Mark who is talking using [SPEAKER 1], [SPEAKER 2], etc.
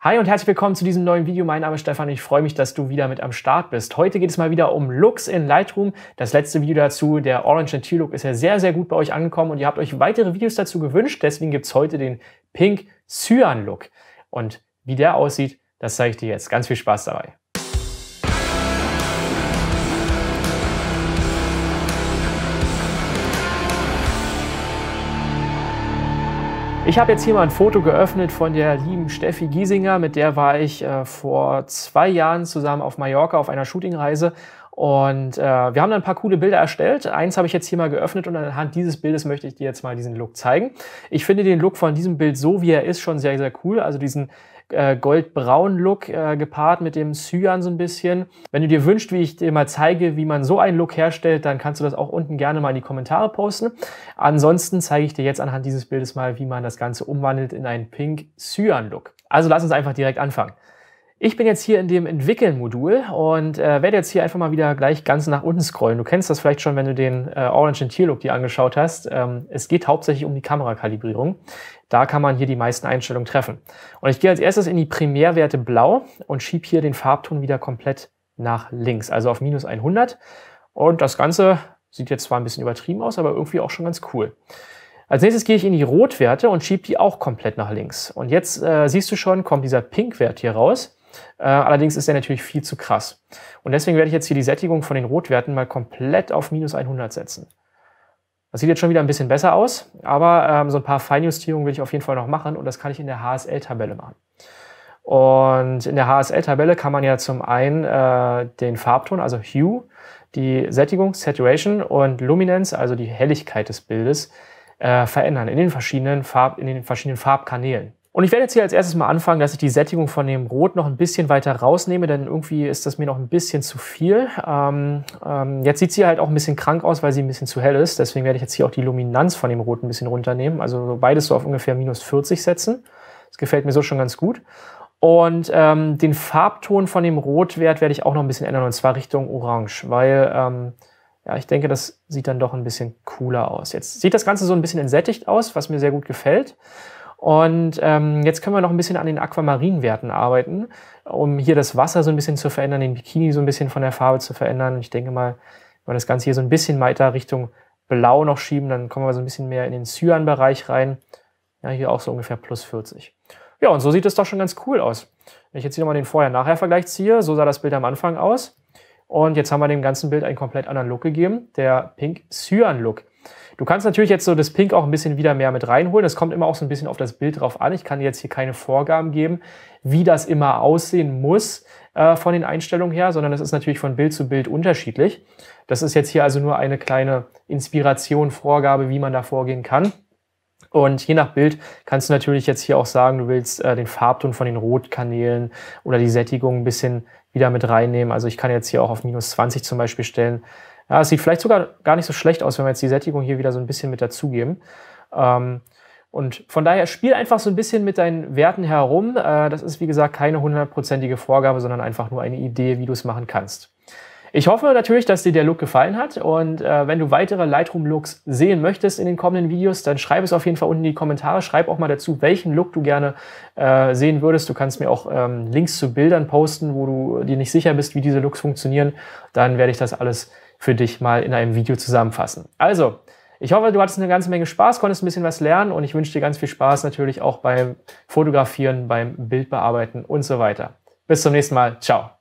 [SPEAKER 1] Hi und herzlich willkommen zu diesem neuen Video. Mein Name ist Stefan. Ich freue mich, dass du wieder mit am Start bist. Heute geht es mal wieder um Looks in Lightroom. Das letzte Video dazu, der Orange and Teal Look, ist ja sehr, sehr gut bei euch angekommen und ihr habt euch weitere Videos dazu gewünscht. Deswegen gibt es heute den Pink Cyan Look. Und wie der aussieht, das zeige ich dir jetzt. Ganz viel Spaß dabei. Ich habe jetzt hier mal ein Foto geöffnet von der lieben Steffi Giesinger, mit der war ich äh, vor zwei Jahren zusammen auf Mallorca auf einer Shootingreise. Und äh, wir haben da ein paar coole Bilder erstellt. Eins habe ich jetzt hier mal geöffnet und anhand dieses Bildes möchte ich dir jetzt mal diesen Look zeigen. Ich finde den Look von diesem Bild so, wie er ist, schon sehr, sehr cool. Also diesen äh, goldbraunen Look äh, gepaart mit dem Cyan so ein bisschen. Wenn du dir wünschst, wie ich dir mal zeige, wie man so einen Look herstellt, dann kannst du das auch unten gerne mal in die Kommentare posten. Ansonsten zeige ich dir jetzt anhand dieses Bildes mal, wie man das Ganze umwandelt in einen Pink Cyan Look. Also lass uns einfach direkt anfangen. Ich bin jetzt hier in dem Entwickeln-Modul und äh, werde jetzt hier einfach mal wieder gleich ganz nach unten scrollen. Du kennst das vielleicht schon, wenn du den äh, Orange and Teal Look dir angeschaut hast. Ähm, es geht hauptsächlich um die Kamerakalibrierung. Da kann man hier die meisten Einstellungen treffen. Und ich gehe als erstes in die Primärwerte blau und schiebe hier den Farbton wieder komplett nach links, also auf minus 100. Und das Ganze sieht jetzt zwar ein bisschen übertrieben aus, aber irgendwie auch schon ganz cool. Als nächstes gehe ich in die Rotwerte und schiebe die auch komplett nach links. Und jetzt äh, siehst du schon, kommt dieser Pinkwert hier raus. Äh, allerdings ist der natürlich viel zu krass. Und deswegen werde ich jetzt hier die Sättigung von den Rotwerten mal komplett auf minus 100 setzen. Das sieht jetzt schon wieder ein bisschen besser aus, aber ähm, so ein paar Feinjustierungen will ich auf jeden Fall noch machen und das kann ich in der HSL-Tabelle machen. Und in der HSL-Tabelle kann man ja zum einen äh, den Farbton, also Hue, die Sättigung, Saturation und Luminance, also die Helligkeit des Bildes, äh, verändern in den verschiedenen Farb, in den verschiedenen Farbkanälen. Und ich werde jetzt hier als erstes mal anfangen, dass ich die Sättigung von dem Rot noch ein bisschen weiter rausnehme, denn irgendwie ist das mir noch ein bisschen zu viel. Ähm, ähm, jetzt sieht sie halt auch ein bisschen krank aus, weil sie ein bisschen zu hell ist. Deswegen werde ich jetzt hier auch die Luminanz von dem Rot ein bisschen runternehmen. Also beides so auf ungefähr minus 40 setzen. Das gefällt mir so schon ganz gut. Und ähm, den Farbton von dem Rotwert werde ich auch noch ein bisschen ändern, und zwar Richtung Orange, weil ähm, ja, ich denke, das sieht dann doch ein bisschen cooler aus. Jetzt sieht das Ganze so ein bisschen entsättigt aus, was mir sehr gut gefällt. Und ähm, jetzt können wir noch ein bisschen an den Aquamarinwerten arbeiten, um hier das Wasser so ein bisschen zu verändern, den Bikini so ein bisschen von der Farbe zu verändern. Und ich denke mal, wenn wir das Ganze hier so ein bisschen weiter Richtung Blau noch schieben, dann kommen wir so ein bisschen mehr in den Cyan-Bereich rein. Ja, hier auch so ungefähr plus 40. Ja, und so sieht es doch schon ganz cool aus. Wenn ich jetzt hier nochmal den Vorher-Nachher-Vergleich ziehe, so sah das Bild am Anfang aus. Und jetzt haben wir dem ganzen Bild einen komplett anderen Look gegeben, der Pink-Cyan-Look. Du kannst natürlich jetzt so das Pink auch ein bisschen wieder mehr mit reinholen. Das kommt immer auch so ein bisschen auf das Bild drauf an. Ich kann jetzt hier keine Vorgaben geben, wie das immer aussehen muss äh, von den Einstellungen her, sondern das ist natürlich von Bild zu Bild unterschiedlich. Das ist jetzt hier also nur eine kleine Inspiration, Vorgabe, wie man da vorgehen kann. Und je nach Bild kannst du natürlich jetzt hier auch sagen, du willst äh, den Farbton von den Rotkanälen oder die Sättigung ein bisschen wieder mit reinnehmen. Also ich kann jetzt hier auch auf minus 20 zum Beispiel stellen. Ja, es sieht vielleicht sogar gar nicht so schlecht aus, wenn wir jetzt die Sättigung hier wieder so ein bisschen mit dazugeben. Ähm, und von daher spiel einfach so ein bisschen mit deinen Werten herum. Äh, das ist, wie gesagt, keine hundertprozentige Vorgabe, sondern einfach nur eine Idee, wie du es machen kannst. Ich hoffe natürlich, dass dir der Look gefallen hat und äh, wenn du weitere Lightroom-Looks sehen möchtest in den kommenden Videos, dann schreib es auf jeden Fall unten in die Kommentare. Schreib auch mal dazu, welchen Look du gerne äh, sehen würdest. Du kannst mir auch ähm, Links zu Bildern posten, wo du dir nicht sicher bist, wie diese Looks funktionieren. Dann werde ich das alles für dich mal in einem Video zusammenfassen. Also, ich hoffe, du hattest eine ganze Menge Spaß, konntest ein bisschen was lernen und ich wünsche dir ganz viel Spaß natürlich auch beim Fotografieren, beim Bildbearbeiten und so weiter. Bis zum nächsten Mal. Ciao.